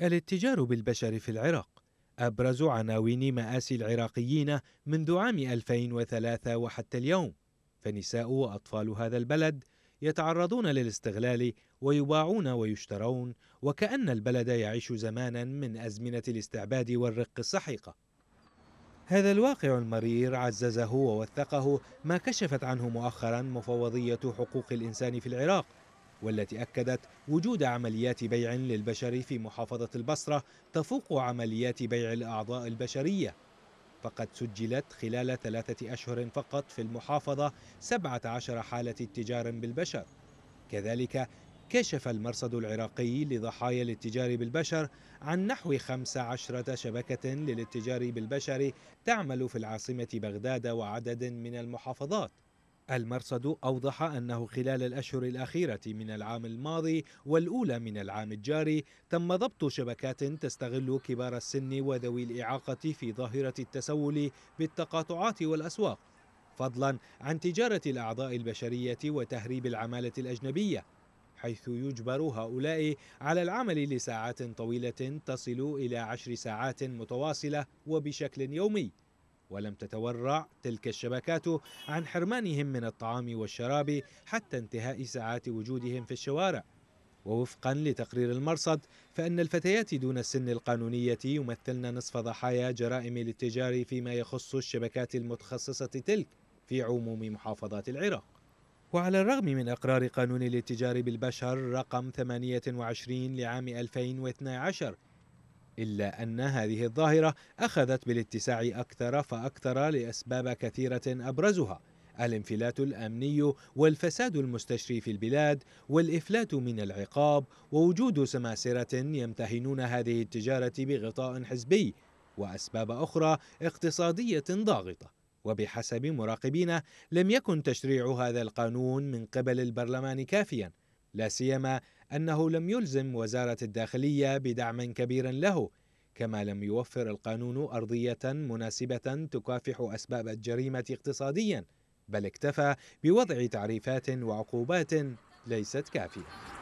الاتجار بالبشر في العراق أبرز عناوين مآسي العراقيين منذ عام 2003 وحتى اليوم فنساء وأطفال هذا البلد يتعرضون للاستغلال ويباعون ويشترون وكأن البلد يعيش زمانا من أزمنة الاستعباد والرق السحيقة هذا الواقع المرير عززه ووثقه ما كشفت عنه مؤخرا مفوضية حقوق الإنسان في العراق والتي أكدت وجود عمليات بيع للبشر في محافظة البصرة تفوق عمليات بيع الأعضاء البشرية فقد سجلت خلال ثلاثة أشهر فقط في المحافظة 17 حالة اتجار بالبشر كذلك كشف المرصد العراقي لضحايا الاتجار بالبشر عن نحو 15 شبكة للاتجار بالبشر تعمل في العاصمة بغداد وعدد من المحافظات المرصد أوضح أنه خلال الأشهر الأخيرة من العام الماضي والأولى من العام الجاري تم ضبط شبكات تستغل كبار السن وذوي الإعاقة في ظاهرة التسول بالتقاطعات والأسواق فضلا عن تجارة الأعضاء البشرية وتهريب العمالة الأجنبية حيث يجبر هؤلاء على العمل لساعات طويلة تصل إلى عشر ساعات متواصلة وبشكل يومي ولم تتورع تلك الشبكات عن حرمانهم من الطعام والشراب حتى انتهاء ساعات وجودهم في الشوارع ووفقا لتقرير المرصد فإن الفتيات دون السن القانونية يمثلن نصف ضحايا جرائم الاتجار فيما يخص الشبكات المتخصصة تلك في عموم محافظات العراق وعلى الرغم من إقرار قانون الاتجار بالبشر رقم 28 لعام 2012 إلا أن هذه الظاهرة أخذت بالاتساع أكثر فأكثر لأسباب كثيرة أبرزها الانفلات الامني والفساد المستشري في البلاد والافلات من العقاب ووجود سماسره يمتهنون هذه التجاره بغطاء حزبي واسباب اخرى اقتصاديه ضاغطه وبحسب مراقبين لم يكن تشريع هذا القانون من قبل البرلمان كافيا لا سيما أنه لم يلزم وزارة الداخلية بدعم كبير له كما لم يوفر القانون أرضية مناسبة تكافح أسباب الجريمة اقتصاديا بل اكتفى بوضع تعريفات وعقوبات ليست كافية